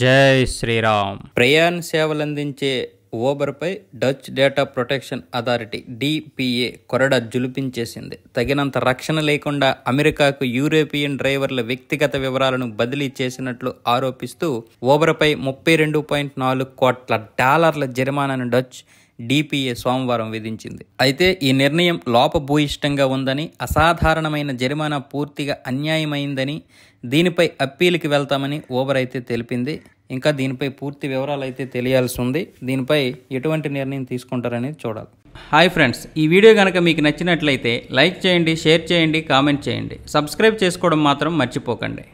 జై శ్రీరామ్ ప్రయాణ సేవలందించే ఓబర్పై Dutch data protection authority DPA కొరడ జులిపించేసింది తగినంత రక్షణ లేకుండా అమెరికాకు యూరోపియన్ డ్రైవర్ల వ్యక్తిగత వివరాలను బదిలీ చేసినట్లు ఆరోపిస్తూ ఓబర్పై ముప్పై రెండు పాయింట్ నాలుగు కోట్ల డాలర్ల జరిమానాను డచ్ డిపిఏ సోమవారం విధించింది అయితే ఈ నిర్ణయం లోపభూయిష్టంగా ఉందని అసాధారణమైన జరిమానా పూర్తిగా అన్యాయమైందని దీనిపై అప్పీల్కి వెళ్తామని ఓబర్ అయితే తెలిపింది ఇంకా దీనిపై పూర్తి వివరాలు అయితే తెలియాల్సి ఉంది దీనిపై ఎటువంటి నిర్ణయం తీసుకుంటారనేది చూడాలి హాయ్ ఫ్రెండ్స్ ఈ వీడియో కనుక మీకు నచ్చినట్లయితే లైక్ చేయండి షేర్ చేయండి కామెంట్ చేయండి సబ్స్క్రైబ్ చేసుకోవడం మాత్రం మర్చిపోకండి